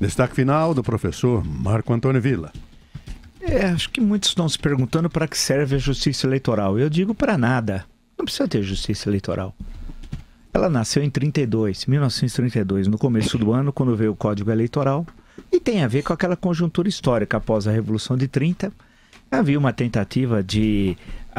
Destaque final do professor Marco Antônio Vila. É, acho que muitos estão se perguntando para que serve a justiça eleitoral. Eu digo para nada. Não precisa ter justiça eleitoral. Ela nasceu em 32, 1932, no começo do ano, quando veio o Código Eleitoral, e tem a ver com aquela conjuntura histórica após a Revolução de 30. Havia uma tentativa de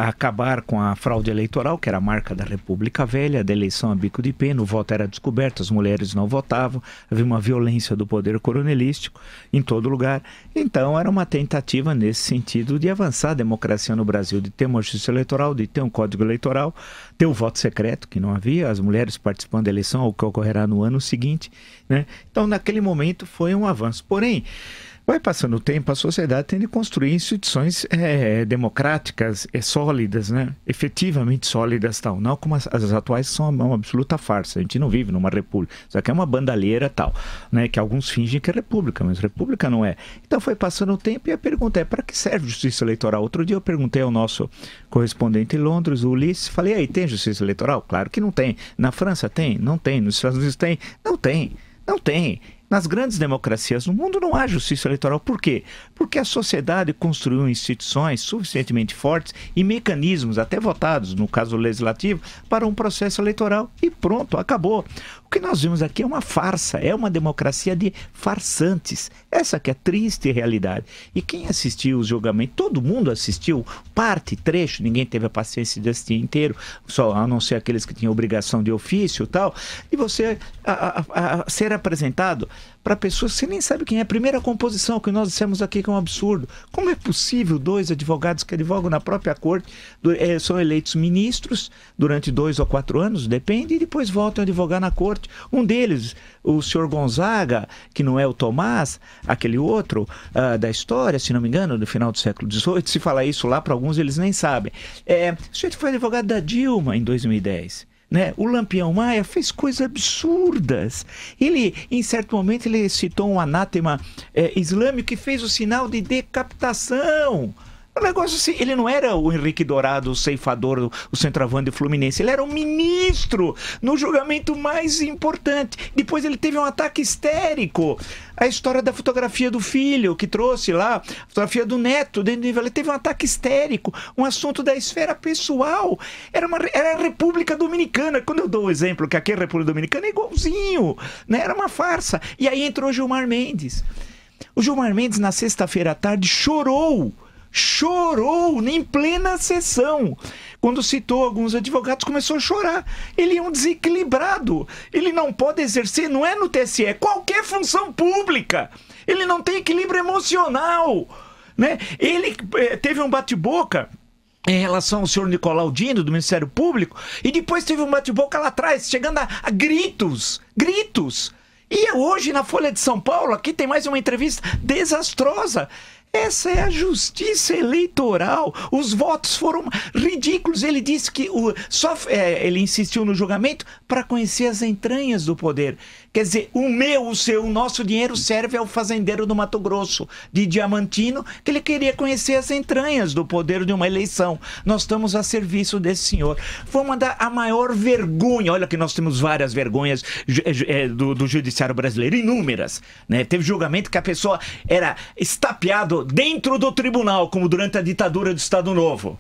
acabar com a fraude eleitoral, que era a marca da República Velha, da eleição a bico de pena, o voto era descoberto, as mulheres não votavam, havia uma violência do poder coronelístico em todo lugar. Então, era uma tentativa nesse sentido de avançar a democracia no Brasil, de ter uma justiça eleitoral, de ter um código eleitoral, ter o voto secreto, que não havia, as mulheres participando da eleição, o que ocorrerá no ano seguinte. Né? Então, naquele momento, foi um avanço. Porém, Vai passando o tempo, a sociedade tem de construir instituições é, democráticas é, sólidas, né? efetivamente sólidas, tal. não como as, as atuais são uma, uma, absoluta farsa. A gente não vive numa república. Isso aqui é uma bandalheira tal, né? que alguns fingem que é república, mas república não é. Então foi passando o tempo e a pergunta é: para que serve justiça eleitoral? Outro dia eu perguntei ao nosso correspondente em Londres, o Ulisses, falei: aí tem justiça eleitoral? Claro que não tem. Na França tem? Não tem. Nos Estados Unidos tem? Não tem. Não tem. Nas grandes democracias no mundo não há justiça eleitoral. Por quê? Porque a sociedade construiu instituições suficientemente fortes e mecanismos, até votados, no caso legislativo, para um processo eleitoral. E pronto, acabou. O que nós vimos aqui é uma farsa, é uma democracia de farsantes. Essa que é a triste realidade. E quem assistiu os julgamentos, todo mundo assistiu, parte, trecho, ninguém teve a paciência de assistir inteiro, só a não ser aqueles que tinham obrigação de ofício e tal, e você a, a, a ser apresentado para pessoas que você nem sabe quem é. A primeira composição que nós dissemos aqui que é um absurdo. Como é possível dois advogados que advogam na própria corte do, é, eh, são eleitos ministros durante dois ou quatro anos, depende, e depois voltam a advogar na corte? Um deles, o senhor Gonzaga, que não é o Tomás, aquele outro uh, da história, se não me engano, do final do século XVIII, se falar isso lá para alguns, eles nem sabem. É, o senhor foi advogado da Dilma em 2010. Né? O Lampião Maia fez coisas absurdas. Ele, em certo momento, ele citou um anátema é, islâmico que fez o sinal de decapitação. Um negócio assim, ele não era o Henrique Dourado, o ceifador, o centroavante do Fluminense, ele era o ministro no julgamento mais importante. Depois ele teve um ataque histérico. A história da fotografia do filho que trouxe lá, fotografia do neto dentro do nível, ele teve um ataque histérico, um assunto da esfera pessoal. Era, uma, era a República Dominicana. Quando eu dou o exemplo que aqui é a República Dominicana, é igualzinho, né? Era uma farsa. E aí entrou Gilmar Mendes. O Gilmar Mendes, na sexta-feira à tarde, chorou chorou em plena sessão. Quando citou alguns advogados, começou a chorar. Ele é um desequilibrado. Ele não pode exercer, não é no TSE, é qualquer função pública. Ele não tem equilíbrio emocional. Né? Ele é, teve um bate-boca em relação ao senhor Nicolau Dino, do Ministério Público, e depois teve um bate-boca lá atrás, chegando a, a gritos, gritos. E é hoje, na Folha de São Paulo, aqui tem mais uma entrevista desastrosa essa é a justiça eleitoral. Os votos foram ridículos. Ele disse que o, só é, ele insistiu no julgamento para conhecer as entranhas do poder. Quer dizer, o meu, o seu, o nosso dinheiro serve ao fazendeiro do Mato Grosso, de Diamantino, que ele queria conhecer as entranhas do poder de uma eleição. Nós estamos a serviço desse senhor. Foi uma da a maior vergonha. Olha que nós temos várias vergonhas é, é, do, do judiciário brasileiro, inúmeras. Né? Teve julgamento que a pessoa era estapeado dentro do tribunal, como durante a ditadura do Estado Novo.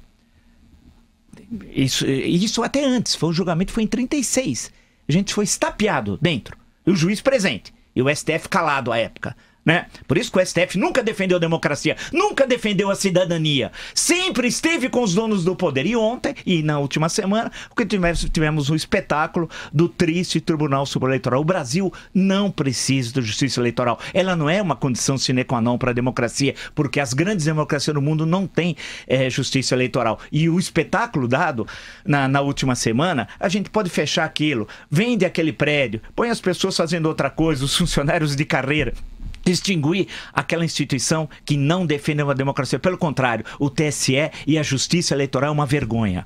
Isso, isso até antes, foi um julgamento foi em 36. A gente foi estapeado dentro. E o juiz presente. E o STF calado à época. Né? Por isso que o STF nunca defendeu a democracia, nunca defendeu a cidadania, sempre esteve com os donos do poder. E ontem, e na última semana, que tivemos, tivemos um espetáculo do triste Tribunal Superior Eleitoral. O Brasil não precisa de justiça eleitoral. Ela não é uma condição sine qua non para a democracia, porque as grandes democracias do mundo não têm é, justiça eleitoral. E o espetáculo dado na, na última semana, a gente pode fechar aquilo, vende aquele prédio, põe as pessoas fazendo outra coisa, os funcionários de carreira extinguir aquela instituição que não defendeu a democracia. Pelo contrário, o TSE e a Justiça Eleitoral é uma vergonha.